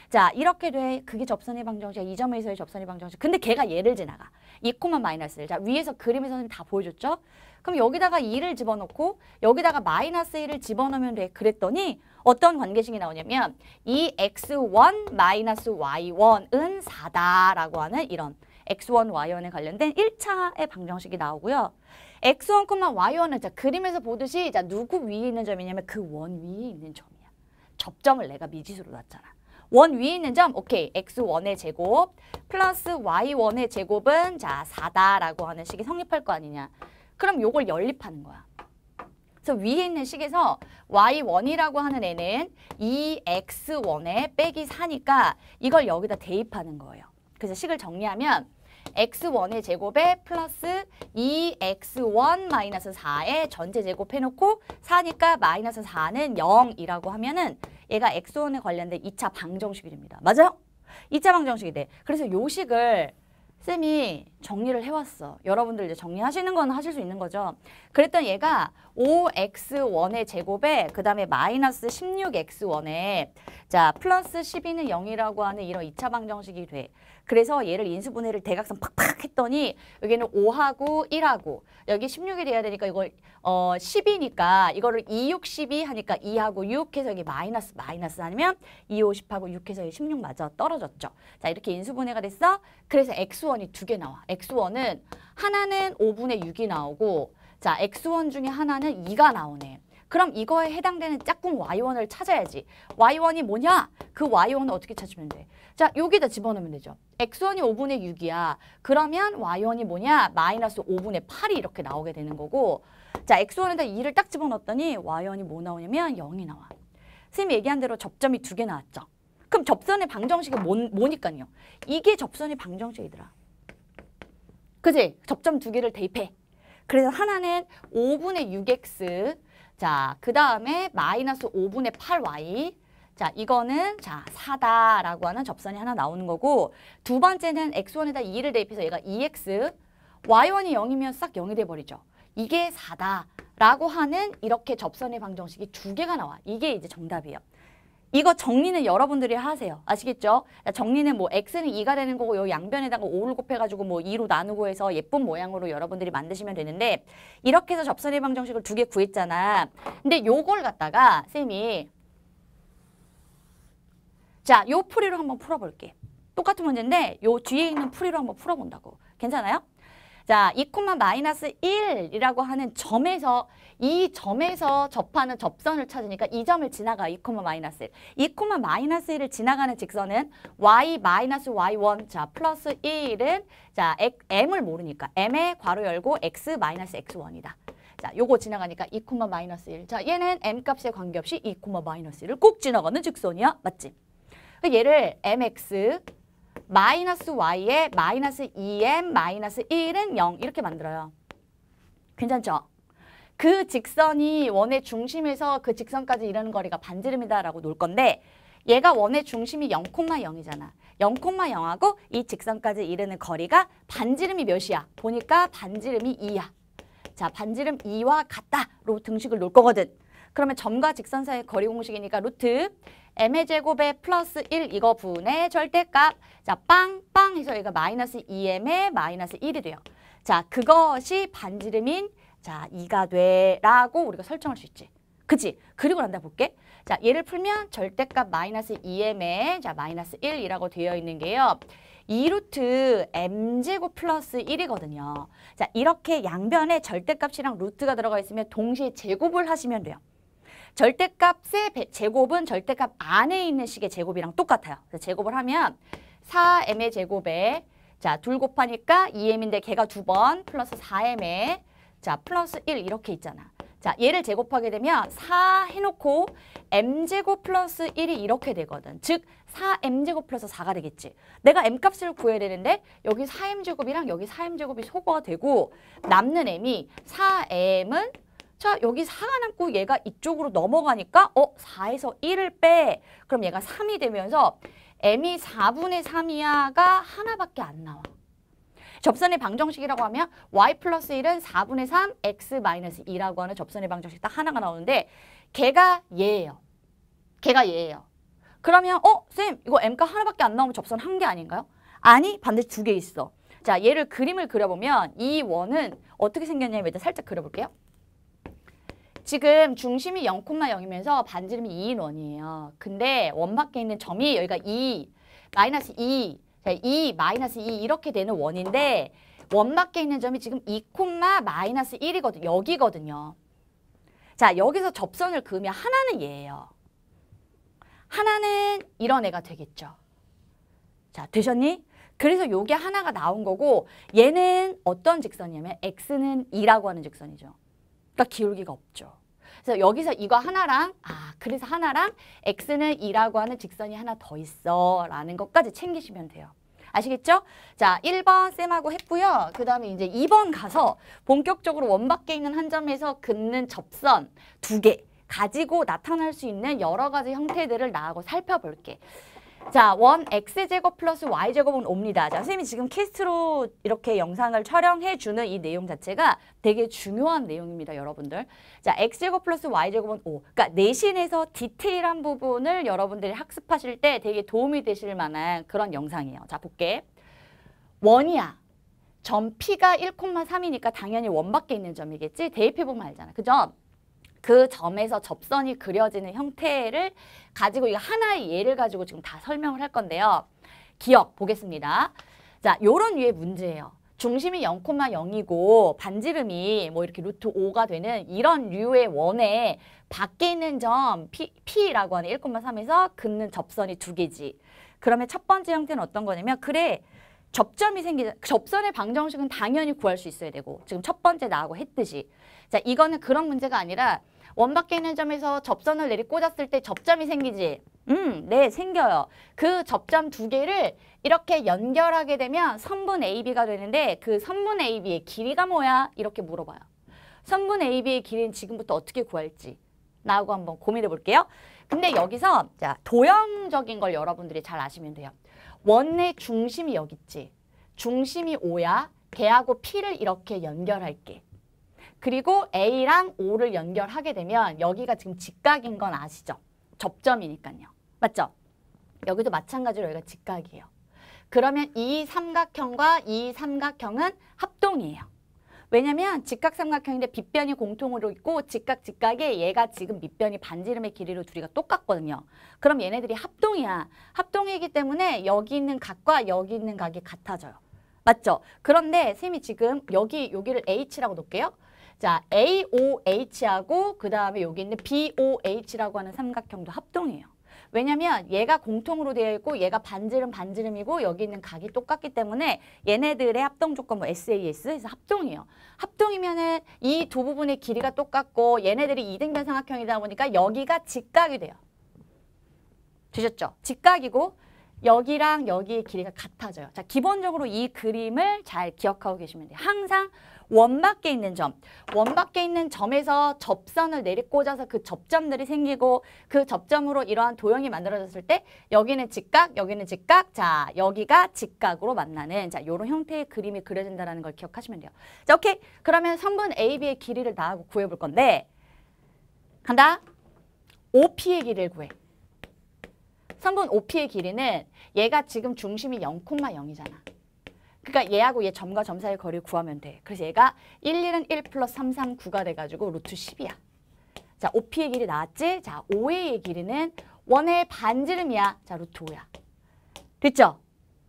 자, 이렇게 돼. 그게 접선의 방정식, 이야 점에서의 접선의 방정식. 근데 걔가 얘를 지나가. 2코만 마이너스 1. 자, 위에서 그림에 서는다 보여줬죠? 그럼 여기다가 2를 집어넣고 여기다가 마이너스 1을 집어넣으면 돼. 그랬더니 어떤 관계식이 나오냐면 이 x 1 마이너스 y1은 4다라고 하는 이런 X1, Y원에 관련된 1차의 방정식이 나오고요. X1, Y원은 자, 그림에서 보듯이 자, 누구 위에 있는 점이냐면 그 원 위에 있는 점이야. 접점을 내가 미지수로 놨잖아. 원 위에 있는 점, 오케이. X1의 제곱 플러스 Y1의 제곱은 자 4다라고 하는 식이 성립할 거 아니냐. 그럼 요걸 연립하는 거야. 그래서 위에 있는 식에서 y1이라고 하는 애는 2x1에 빼기 4니까 이걸 여기다 대입하는 거예요. 그래서 식을 정리하면 x1의 제곱에 플러스 2x1 마이너스 4의 전체 제곱해놓고 4니까 마이너스 4는 0이라고 하면은 얘가 x1에 관련된 2차 방정식이 됩니다. 맞아요? 2차 방정식이 돼. 그래서 요식을 쌤이 정리를 해왔어. 여러분들 이제 정리하시는 건 하실 수 있는 거죠. 그랬던 얘가 5x1의 제곱에 그 다음에 마이너스 16x1에 자 플러스 12는 0이라고 하는 이런 2차 방정식이 돼. 그래서 얘를 인수분해를 대각선 팍팍 했더니 여기는 5하고 1하고 여기 16이 돼야 되니까 이걸 어 10이니까 이거를 2, 6, 12 하니까 2하고 6 해서 여기 마이너스 마이너스 아니면 2, 50하고 6 해서 16 맞아 떨어졌죠. 자 이렇게 인수분해가 됐어. 그래서 x1이 두 개 나와. x1은 하나는 5분의 6이 나오고 자 x1 중에 하나는 2가 나오네. 그럼 이거에 해당되는 짝꿍 y1을 찾아야지. y1이 뭐냐? 그 y 1을 어떻게 찾으면 돼? 자, 여기다 집어넣으면 되죠. x1이 5분의 6이야. 그러면 y1이 뭐냐? 마이너스 5분의 8이 이렇게 나오게 되는 거고 자, x1에다 2를 딱 집어넣었더니 y1이 뭐 나오냐면 0이 나와. 선생님이 얘기한 대로 접점이 두 개 나왔죠. 그럼 접선의 방정식이 뭔, 뭐니까요. 이게 접선의 방정식이더라. 그지? 접점 두 개를 대입해. 그래서 하나는 5분의 6x 자, 그 다음에 마이너스 5분의 8y. 자, 이거는 자 4다라고 하는 접선이 하나 나오는 거고 두 번째는 x1에다 2를 대입해서 얘가 2x, y1이 0이면 싹 0이 돼버리죠. 이게 4다라고 하는 이렇게 접선의 방정식이 두 개가 나와. 이게 이제 정답이에요. 이거 정리는 여러분들이 하세요. 아시겠죠? 그러니까 정리는 뭐 x는 2가 되는 거고 요 양변에다가 5를 곱해가지고 뭐 2로 나누고 해서 예쁜 모양으로 여러분들이 만드시면 되는데 이렇게 해서 접선 해방 정식을 두 개 구했잖아. 근데 요걸 갖다가 쌤이 자, 요 풀이로 한번 풀어볼게. 똑같은 문제인데 요 뒤에 있는 풀이로 한번 풀어본다고. 괜찮아요? 자, 2, 마이너스 1이라고 하는 점에서 이 점에서 접하는 접선을 찾으니까 이 점을 지나가 2, 마이너스 1. 2, 마이너스 1을 지나가는 직선은 y 마이너스 y1 자 플러스 1은 자 m을 모르니까 m 에 괄호 열고 x 마이너스 x1이다. 자, 요거 지나가니까 2, 마이너스 1. 자, 얘는 m 값에 관계없이 2, 마이너스 1을 꼭 지나가는 직선이야. 맞지? 그러니까 얘를 mx 마이너스 y에 마이너스 2m 마이너스 1은 0 이렇게 만들어요. 괜찮죠? 그 직선이 원의 중심에서 그 직선까지 이르는 거리가 반지름이다라고 놓을 건데 얘가 원의 중심이 0,0이잖아. 0,0하고 이 직선까지 이르는 거리가 반지름이 몇이야? 보니까 반지름이 2야. 자, 반지름 2와 같다로 등식을 놓을 거거든. 그러면 점과 직선 사이의 거리 공식이니까 루트 m의 제곱에 플러스 1 이거 분의 절대값 자 빵빵 해서 얘가 마이너스 2m에 마이너스 1이 돼요. 자 그것이 반지름인 자, 2가 돼라고 우리가 설정할 수 있지. 그치? 그리고 난다 볼게. 자, 얘를 풀면 절대값 마이너스 2m에 자, 마이너스 1이라고 되어 있는 게요. 2루트 m제곱 플러스 1이거든요. 자, 이렇게 양변에 절대값이랑 루트가 들어가 있으면 동시에 제곱을 하시면 돼요. 절대값의 제곱은 절대값 안에 있는 식의 제곱이랑 똑같아요. 그래서 제곱을 하면 4m의 제곱에 자, 둘 곱하니까 2m인데 걔가 두 번 플러스 4m에 자, 플러스 1 이렇게 있잖아. 자, 얘를 제곱하게 되면 4 해놓고 m제곱 플러스 1이 이렇게 되거든. 즉, 4m제곱 플러스 4가 되겠지. 내가 m값을 구해야 되는데 여기 4m제곱이랑 여기 4m제곱이 소거가 되고 남는 m이 4m은 자, 여기 4가 남고 얘가 이쪽으로 넘어가니까 어, 4에서 1을 빼. 그럼 얘가 3이 되면서 m이 4분의 3이야가 하나밖에 안 나와. 접선의 방정식이라고 하면 y 플러스 1은 4분의 3, x 마이너스 2라고 하는 접선의 방정식 딱 하나가 나오는데 걔가 얘예요. 걔가 얘예요. 그러면 어? 쌤 이거 m가 하나밖에 안 나오면 접선 한 개 아닌가요? 아니 반드두개 있어. 자 얘를 그림을 그려보면 이 원은 어떻게 생겼냐면 일단 살짝 그려볼게요. 지금 중심이 0,0이면서 반지름이 2인 원이에요. 근데 원 밖에 있는 점이 여기가 2, 마이너스 2, 자, 2, e 마이너스 2 e 이렇게 되는 원인데 원밖에 있는 점이 지금 2, e 마이너스 1이거든 요 여기거든요. 자, 여기서 접선을 그으면 하나는 얘예요. 하나는 이런 애가 되겠죠. 자, 되셨니? 그래서 요게 하나가 나온 거고 얘는 어떤 직선이냐면 x는 2라고 하는 직선이죠. 그러니까 기울기가 없죠. 그래서 여기서 이거 하나랑 아 그래서 하나랑 x는 2라고 하는 직선이 하나 더 있어 라는 것까지 챙기시면 돼요. 아시겠죠? 자, 1번 쌤하고 했고요. 그 다음에 이제 2번 가서 본격적으로 원 밖에 있는 한 점에서 긋는 접선 두 개 가지고 나타날 수 있는 여러 가지 형태들을 나하고 살펴볼게. 자, 원 x제곱 플러스 y제곱은 옵니다. 자, 선생님이 지금 캐스트로 이렇게 영상을 촬영해주는 이 내용 자체가 되게 중요한 내용입니다, 여러분들. 자, x제곱 플러스 y제곱은 5. 그러니까 내신에서 디테일한 부분을 여러분들이 학습하실 때 되게 도움이 되실 만한 그런 영상이에요. 자, 볼게. 원이야. 점 p가 1,3이니까 당연히 원밖에 있는 점이겠지? 대입해보면 알잖아. 그 점. 그 점에서 접선이 그려지는 형태를 가지고 이 하나의 예를 가지고 지금 다 설명을 할 건데요. 기억 보겠습니다. 자, 요런 위에 문제예요. 중심이 0,0이고 반지름이 뭐 이렇게 루트 5가 되는 이런 류의 원에 밖에 있는 점 P, P라고 하는 1,3에서 긋는 접선이 두 개지. 그러면 첫 번째 형태는 어떤 거냐면 그래 접점이 생기 접선의 방정식은 당연히 구할 수 있어야 되고 지금 첫 번째 나하고 했듯이 자 이거는 그런 문제가 아니라 원 밖에 있는 점에서 접선을 내리 꽂았을 때 접점이 생기지. 음, 네, 생겨요. 그 접점 두 개를 이렇게 연결하게 되면 선분 AB가 되는데 그 선분 AB의 길이가 뭐야? 이렇게 물어봐요. 선분 AB의 길이는 지금부터 어떻게 구할지 나하고 한번 고민해 볼게요. 근데 여기서 자 도형적인 걸 여러분들이 잘 아시면 돼요. 원의 중심이 여기 있지. 중심이 O야. 걔하고 P를 이렇게 연결할게. 그리고 A랑 O를 연결하게 되면 여기가 지금 직각인 건 아시죠? 접점이니까요. 맞죠? 여기도 마찬가지로 여기가 직각이에요. 그러면 이 삼각형과 이 삼각형은 합동이에요. 왜냐면 직각 삼각형인데 빗변이 공통으로 있고 직각 직각에 얘가 지금 밑변이 반지름의 길이로 둘이가 똑같거든요. 그럼 얘네들이 합동이야. 합동이기 때문에 여기 있는 각과 여기 있는 각이 같아져요. 맞죠? 그런데 쌤이 지금 여기 여기를 H라고 놓을게요. 자, AOH하고 그 다음에 여기 있는 BOH라고 하는 삼각형도 합동이에요. 왜냐면 얘가 공통으로 되어 있고 얘가 반지름 반지름이고 여기 있는 각이 똑같기 때문에 얘네들의 합동 조건 뭐 SAS 에서 합동이에요. 합동이면은 이 두 부분의 길이가 똑같고 얘네들이 이등변 삼각형이다 보니까 여기가 직각이 돼요. 되셨죠? 직각이고 여기랑 여기의 길이가 같아져요. 자, 기본적으로 이 그림을 잘 기억하고 계시면 돼요. 항상 원 밖에 있는 점, 원 밖에 있는 점에서 접선을 내리꽂아서 그 접점들이 생기고 그 접점으로 이러한 도형이 만들어졌을 때 여기는 직각, 여기는 직각, 자 여기가 직각으로 만나는 자 이런 형태의 그림이 그려진다는 걸 기억하시면 돼요. 자 오케이 그러면 성분 AB의 길이를 나하고 구해볼 건데 간다. OP의 길이를 구해. 성분 OP의 길이는 얘가 지금 중심이 0,0이잖아. 그러니까 얘하고 얘 점과 점 사이의 거리를 구하면 돼. 그래서 얘가 1, 1은 1 플러스 3, 3, 9가 돼가지고 루트 10이야. 자, o p 의 길이 나왔지? 자, o a 의 길이는 원의 반지름이야. 자, 루트 5야. 됐죠?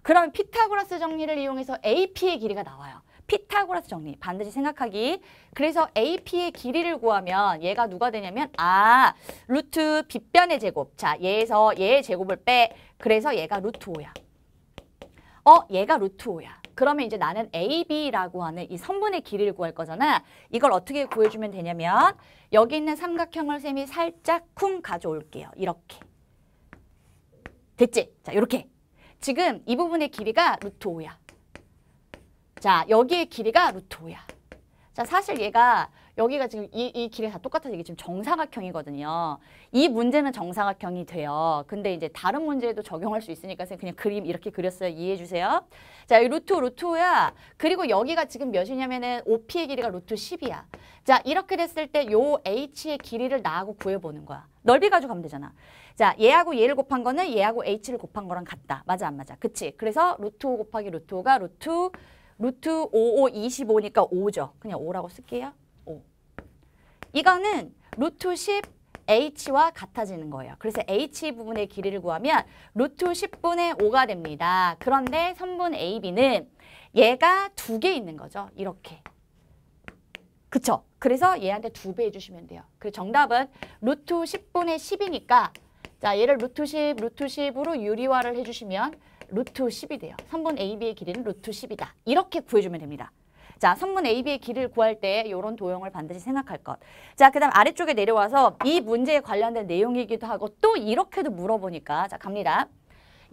그럼 피타고라스 정리를 이용해서 AP의 길이가 나와요. 피타고라스 정리 반드시 생각하기 그래서 AP의 길이를 구하면 얘가 누가 되냐면 아 루트 빗변의 제곱 자 얘에서 얘의 제곱을 빼 그래서 얘가 루트 5야 어 얘가 루트 5야 그러면 이제 나는 A, B라고 하는 이 선분의 길이를 구할 거잖아. 이걸 어떻게 구해주면 되냐면 여기 있는 삼각형을 쌤이 살짝 쿵 가져올게요. 이렇게. 됐지? 자, 이렇게. 지금 이 부분의 길이가 루트 5야. 자, 여기의 길이가 루트 5야. 자, 사실 얘가 여기가 지금 이, 이 길이 다 똑같아서 이게 지금 정사각형이거든요. 이 문제는 정사각형이 돼요. 근데 이제 다른 문제에도 적용할 수 있으니까 그냥 그림 이렇게 그렸어요. 이해해 주세요. 자, 이 루트 루트야. 그리고 여기가 지금 몇이냐면은 OP의 길이가 루트 10이야. 자, 이렇게 됐을 때 요 H의 길이를 나하고 구해보는 거야. 넓이 가져가면 되잖아. 자, 얘하고 얘를 곱한 거는 얘하고 H를 곱한 거랑 같다. 맞아 안 맞아? 그치? 그래서 루트 5 곱하기 루트 5가 루트 루트 5, 5, 25니까 5죠. 그냥 5라고 쓸게요. 이거는 루트 10 h와 같아지는 거예요. 그래서 h 부분의 길이를 구하면 루트 10분의 5가 됩니다. 그런데 선분 ab는 얘가 두 개 있는 거죠. 이렇게. 그쵸? 그래서 얘한테 두 배 해주시면 돼요. 그 정답은 루트 10분의 10이니까 자 얘를 루트 10, 루트 10으로 유리화를 해주시면 루트 10이 돼요. 3분 AB의 길이는 루트 10이다. 이렇게 구해주면 됩니다. 자, 성분 AB의 길을 구할 때 이런 도형을 반드시 생각할 것. 자, 그 다음 아래쪽에 내려와서 이 문제에 관련된 내용이기도 하고 또 이렇게도 물어보니까 자, 갑니다.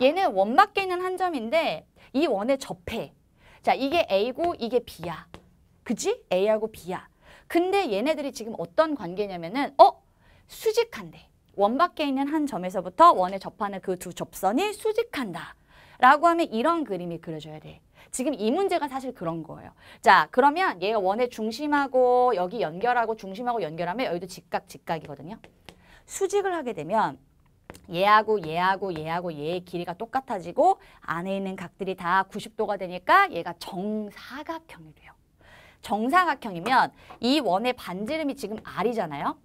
얘는 원 밖에 있는 한 점인데 이 원의 접해. 자, 이게 A고 이게 B야. 그지? A하고 B야. 근데 얘네들이 지금 어떤 관계냐면은 어? 수직한데. 원 밖에 있는 한 점에서부터 원에 접하는 그 두 접선이 수직한다. 라고 하면 이런 그림이 그려져야 돼. 지금 이 문제가 사실 그런 거예요. 자, 그러면 얘가 원의 중심하고 여기 연결하고 중심하고 연결하면 여기도 직각, 직각이거든요. 수직을 하게 되면 얘하고 얘하고 얘하고 얘의 길이가 똑같아지고 안에 있는 각들이 다 90도가 되니까 얘가 정사각형이 돼요. 정사각형이면 이 원의 반지름이 지금 R이잖아요.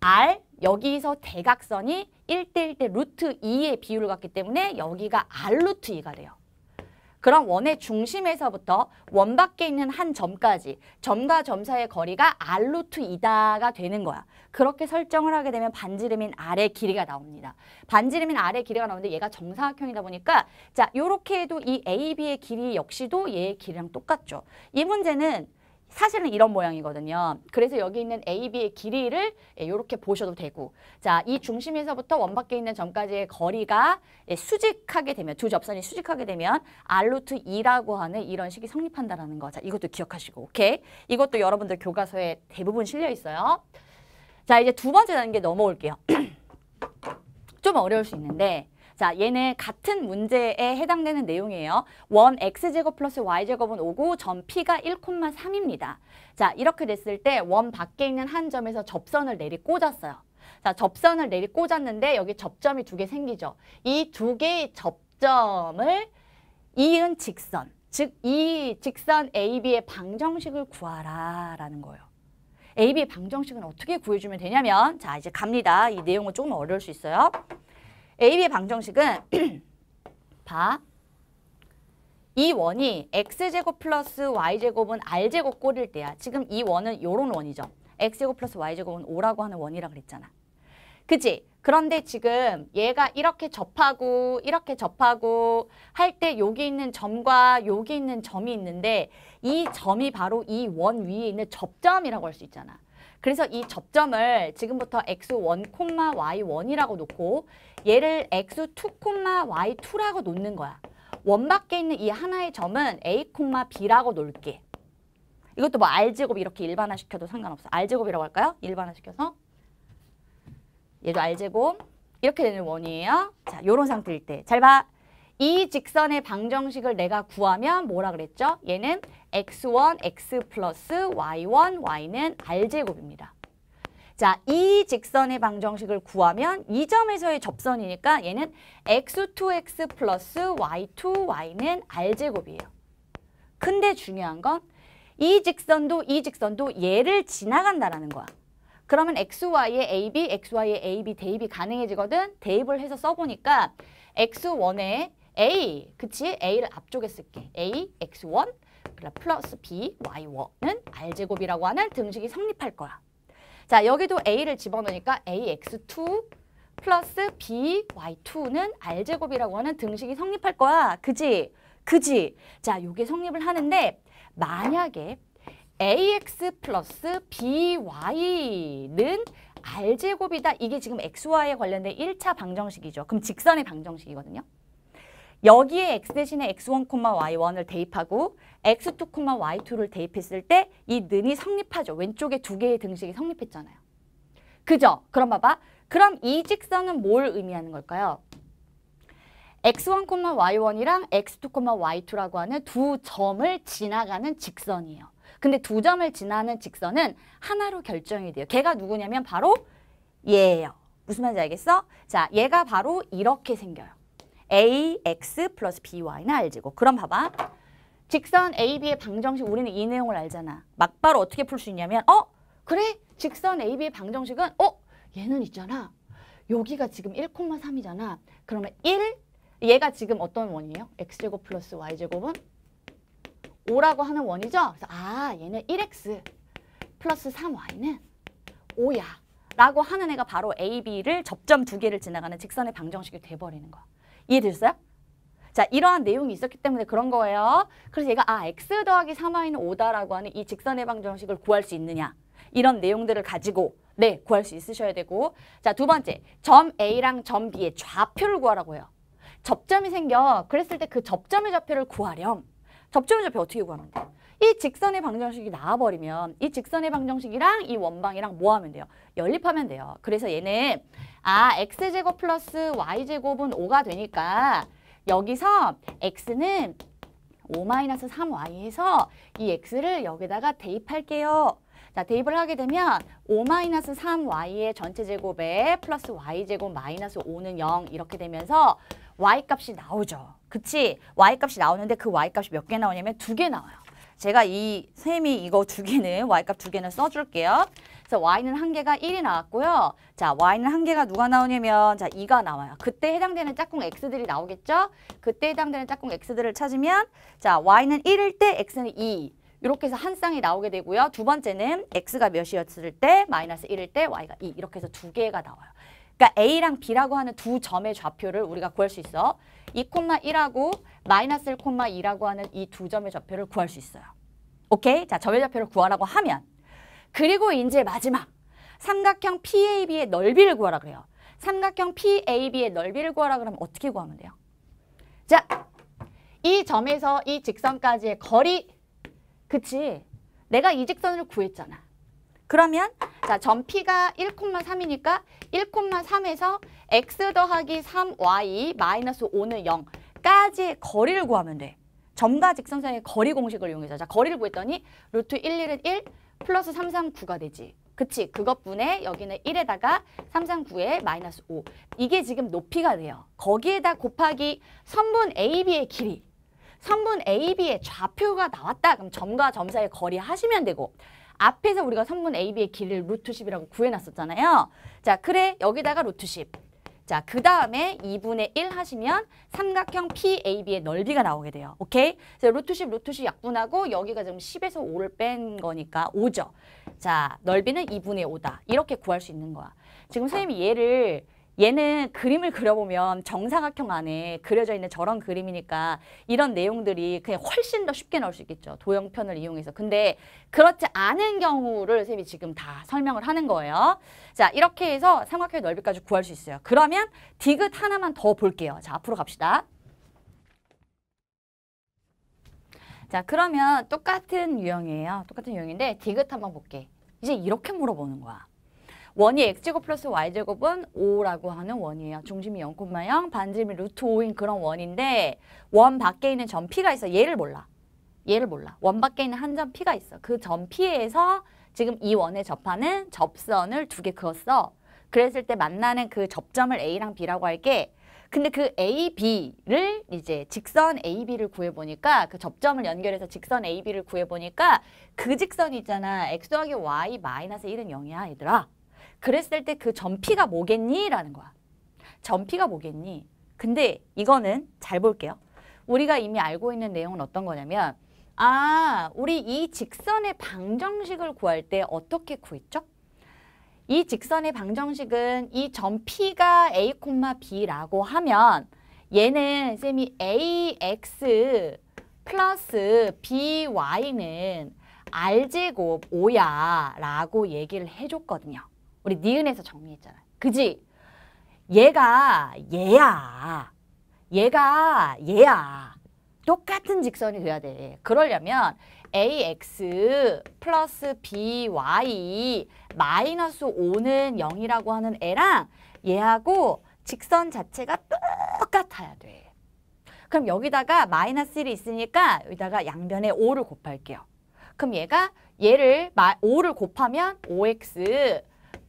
R 여기서 대각선이 1대1 대 루트 2의 비율을 갖기 때문에 여기가 R 루트 2가 돼요. 그럼 원의 중심에서부터 원 밖에 있는 한 점까지 점과 점 사이의 거리가 r루트 2다가 되는 거야. 그렇게 설정을 하게 되면 반지름인 r의 길이가 나옵니다. 반지름인 r의 길이가 나오는데 얘가 정사각형이다 보니까 자, 요렇게 해도 이 AB의 길이 역시도 얘의 길이랑 똑같죠. 이 문제는 사실은 이런 모양이거든요. 그래서 여기 있는 AB의 길이를 이렇게 예, 보셔도 되고 자, 이 중심에서부터 원 밖에 있는 점까지의 거리가 예, 수직하게 되면 두 접선이 수직하게 되면 알루트 2라고 하는 이런 식이 성립한다라는 거. 자, 이것도 기억하시고 오케이. 이것도 여러분들 교과서에 대부분 실려 있어요. 자, 이제 두 번째 단계 넘어올게요. 좀 어려울 수 있는데 자, 얘는 같은 문제에 해당되는 내용이에요. 원 x 제곱 플러스 y 제곱은 5고 점 p가 1,3입니다. 자, 이렇게 됐을 때 원 밖에 있는 한 점에서 접선을 내리 꽂았어요. 자, 접선을 내리 꽂았는데 여기 접점이 두 개 생기죠. 이 두 개의 접점을 이은 직선, 즉 이 직선 AB의 방정식을 구하라라는 거예요. AB의 방정식은 어떻게 구해주면 되냐면 자, 이제 갑니다. 이 내용은 조금 어려울 수 있어요. AB의 방정식은 봐. 이 원이 x제곱 플러스 y제곱은 r제곱 꼴일 때야. 지금 이 원은 요런 원이죠. x제곱 플러스 y제곱은 5라고 하는 원이라 그랬잖아. 그치? 그런데 지금 얘가 이렇게 접하고 이렇게 접하고 할 때 여기 있는 점과 여기 있는 점이 있는데 이 점이 바로 이 원 위에 있는 접점이라고 할 수 있잖아. 그래서 이 접점을 지금부터 x1, y1이라고 놓고 얘를 x2, y2라고 놓는 거야. 원 밖에 있는 이 하나의 점은 a, b라고 놓을게. 이것도 뭐 r제곱 이렇게 일반화시켜도 상관없어. r제곱이라고 할까요? 일반화시켜서. 얘도 r제곱. 이렇게 되는 원이에요. 자, 요런 상태일 때. 잘 봐. 이 직선의 방정식을 내가 구하면 뭐라 그랬죠? 얘는 x1, x 플러스 y1, y는 r제곱입니다. 자, 이 직선의 방정식을 구하면 이 점에서의 접선이니까 얘는 x2x 플러스 y2, y는 r제곱이에요. 근데 중요한 건 이 직선도 이 직선도 얘를 지나간다라는 거야. 그러면 xy의 ab, xy의 ab 대입이 가능해지거든. 대입을 해서 써보니까 x1에 A, 그치? A를 앞쪽에 쓸게. A, X1, 플러스 B, Y1은 R제곱이라고 하는 등식이 성립할 거야. 자, 여기도 A를 집어넣으니까 AX2 플러스 B, Y2는 R제곱이라고 하는 등식이 성립할 거야. 그지? 그지? 자, 요게 성립을 하는데 만약에 AX 플러스 BY는 R제곱이다. 이게 지금 XY에 관련된 일차 방정식이죠. 그럼 직선의 방정식이거든요. 여기에 x 대신에 x1, y1을 대입하고 x2, y2를 대입했을 때 이 는이 성립하죠. 왼쪽에 두 개의 등식이 성립했잖아요. 그죠? 그럼 봐봐. 그럼 이 직선은 뭘 의미하는 걸까요? x1, y1이랑 x2, y2라고 하는 두 점을 지나가는 직선이에요. 근데 두 점을 지나는 직선은 하나로 결정이 돼요. 걔가 누구냐면 바로 얘예요. 무슨 말인지 알겠어? 자, 얘가 바로 이렇게 생겨요. ax 플러스 by는 알지고 그럼 봐봐. 직선 AB의 방정식 우리는 이 내용을 알잖아. 막바로 어떻게 풀 수 있냐면 어? 그래? 직선 AB의 방정식은 어? 얘는 있잖아. 여기가 지금 1,3이잖아. 그러면 1 얘가 지금 어떤 원이에요? x제곱 플러스 y제곱은 5라고 하는 원이죠. 그래서 아 얘는 1x 플러스 3y는 5야. 라고 하는 애가 바로 AB를 접점 두 개를 지나가는 직선의 방정식이 돼버리는 거야. 이해되셨어요? 자, 이러한 내용이 있었기 때문에 그런 거예요. 그래서 얘가 아, x 더하기 3y는 5다라고 하는 이 직선의 방정식을 구할 수 있느냐. 이런 내용들을 가지고 네, 구할 수 있으셔야 되고 자, 두 번째, 점 A랑 점 B의 좌표를 구하라고 해요. 접점이 생겨. 그랬을 때 그 접점의 좌표를 구하렴. 접점의 좌표 어떻게 구하는데? 이 직선의 방정식이 나와버리면 이 직선의 방정식이랑 이 원방이랑 뭐 하면 돼요? 연립하면 돼요. 그래서 얘는 아 x제곱 플러스 y제곱은 5가 되니까 여기서 x는 5-3y 해서 이 x를 여기다가 대입할게요. 자, 대입을 하게 되면 5-3y의 전체 제곱에 플러스 y제곱 마이너스 5는 0 이렇게 되면서 y값이 나오죠. 그치? y값이 나오는데 그 y값이 몇 개 나오냐면 두 개 나와요. 제가 이 셈이 이거 두 개는 y값 두 개는 써줄게요. 그래서 y는 한 개가 1이 나왔고요. 자, y는 한 개가 누가 나오냐면 자 2가 나와요. 그때 해당되는 짝꿍 x들이 나오겠죠? 그때 해당되는 짝꿍 x들을 찾으면 자 y는 1일 때 x는 2. 이렇게 해서 한 쌍이 나오게 되고요. 두 번째는 x가 몇이었을 때 마이너스 1일 때 y가 2 이렇게 해서 두 개가 나와요. 그러니까 a랑 b라고 하는 두 점의 좌표를 우리가 구할 수 있어. 2,1하고 마이너스 콤마 2라고 하는 이 두 점의 좌표를 구할 수 있어요. 오케이? 자, 점의 좌표를 구하라고 하면 그리고 이제 마지막 삼각형 PAB의 넓이를 구하라 그래요. 삼각형 PAB의 넓이를 구하라 그러면 어떻게 구하면 돼요? 자, 이 점에서 이 직선까지의 거리 그치? 내가 이 직선을 구했잖아. 그러면 자, 점 P가 1,3이니까 1,3에서 x 더하기 3y 마이너스 5는 0 까지 거리를 구하면 돼. 점과 직선 상의 거리 공식을 이용해서 자 거리를 구했더니 루트 1, 1은 1 플러스 3, 3, 9가 되지. 그치 그것분에 여기는 1에다가 3, 3, 9에 마이너스 5 이게 지금 높이가 돼요. 거기에다 곱하기 선분 AB의 길이 선분 AB의 좌표가 나왔다. 그럼 점과 점 사이의 거리 하시면 되고 앞에서 우리가 선분 AB의 길이를 루트 10이라고 구해놨었잖아요. 자, 그래 여기다가 루트 10. 자, 그 다음에 2분의 1 하시면 삼각형 PAB의 넓이가 나오게 돼요. 오케이? 자, 래서 루트 10, 루트 10 약분하고 여기가 지금 10에서 5를 뺀 거니까 5죠. 자, 넓이는 2분의 5다. 이렇게 구할 수 있는 거야. 지금 선생님이 얘를 얘는 그림을 그려보면 정사각형 안에 그려져 있는 저런 그림이니까 이런 내용들이 그냥 훨씬 더 쉽게 나올 수 있겠죠. 도형편을 이용해서. 근데 그렇지 않은 경우를 쌤이 지금 다 설명을 하는 거예요. 자, 이렇게 해서 삼각형의 넓이까지 구할 수 있어요. 그러면 디귿 하나만 더 볼게요. 자, 앞으로 갑시다. 자, 그러면 똑같은 유형이에요. 똑같은 유형인데 디귿 한번 볼게. 이제 이렇게 물어보는 거야. 원이 x제곱 플러스 y제곱은 5라고 하는 원이에요. 중심이 0,0, 반지름이 루트 5인 그런 원인데 원 밖에 있는 점 p가 있어. 얘를 몰라. 얘를 몰라. 원 밖에 있는 한 점 p가 있어. 그 점 p에서 지금 이 원에 접하는 접선을 두 개 그었어. 그랬을 때 만나는 그 접점을 a랑 b라고 할게. 근데 그 AB를 이제 직선 AB를 구해보니까 그 접점을 연결해서 직선 AB를 구해보니까 그 직선 있잖아. X 더하기 Y 마이너스 1은 0이야 얘들아. 그랬을 때 그 전피가 뭐겠니? 라는 거야. 전피가 뭐겠니? 근데 이거는 잘 볼게요. 우리가 이미 알고 있는 내용은 어떤 거냐면 아, 우리 이 직선의 방정식을 구할 때 어떻게 구했죠? 이 직선의 방정식은 이 점 P가 A, B라고 하면 얘는 쌤이 AX 플러스 BY는 R제곱 5야라고 얘기를 해줬거든요. 우리 니은에서 정리했잖아. 그지? 얘가 얘야. 얘가 얘야. 똑같은 직선이 돼야 돼. 그러려면 ax 플러스 by 마이너스 5는 0이라고 하는 애랑 얘하고 직선 자체가 똑같아야 돼. 그럼 여기다가 마이너스 1이 있으니까 여기다가 양변에 5를 곱할게요. 그럼 얘가 얘를 5를 곱하면 5x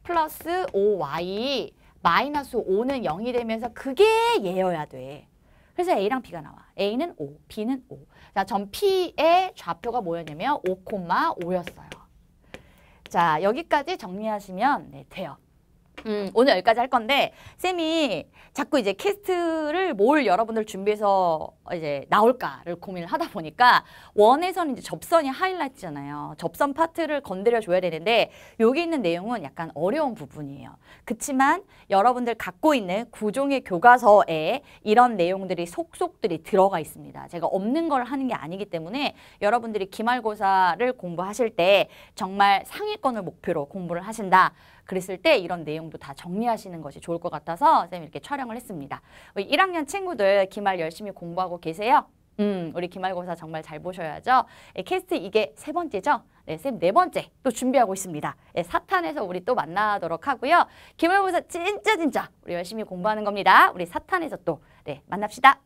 플러스 5y 마이너스 5는 0이 되면서 그게 예여야 돼. 그래서 A랑 B가 나와. A는 5, B는 5. 자, 전 P의 좌표가 뭐였냐면 5,5였어요. 자, 여기까지 정리하시면 네, 돼요. 음, 오늘 여기까지 할 건데 쌤이 자꾸 이제 캐스트를 뭘 여러분들 준비해서 이제 나올까를 고민을 하다 보니까 원에서는 이제 접선이 하이라이트잖아요. 접선 파트를 건드려 줘야 되는데 여기 있는 내용은 약간 어려운 부분이에요. 그렇지만 여러분들 갖고 있는 구종의 교과서에 이런 내용들이 속속들이 들어가 있습니다. 제가 없는 걸 하는 게 아니기 때문에 여러분들이 기말고사를 공부하실 때 정말 상위권을 목표로 공부를 하신다. 그랬을 때 이런 내용도 다 정리하시는 것이 좋을 것 같아서 선생님 이렇게 촬영을 했습니다. 우리 1학년 친구들 기말 열심히 공부하고 계세요? 음, 우리 기말고사 정말 잘 보셔야죠. 네, 캐스트 이게 세 번째죠? 네, 쌤 네 번째 또 준비하고 있습니다. 네, 사탄에서 우리 또 만나도록 하고요. 기말고사 진짜 진짜 우리 열심히 공부하는 겁니다. 우리 사탄에서 또 네, 만납시다.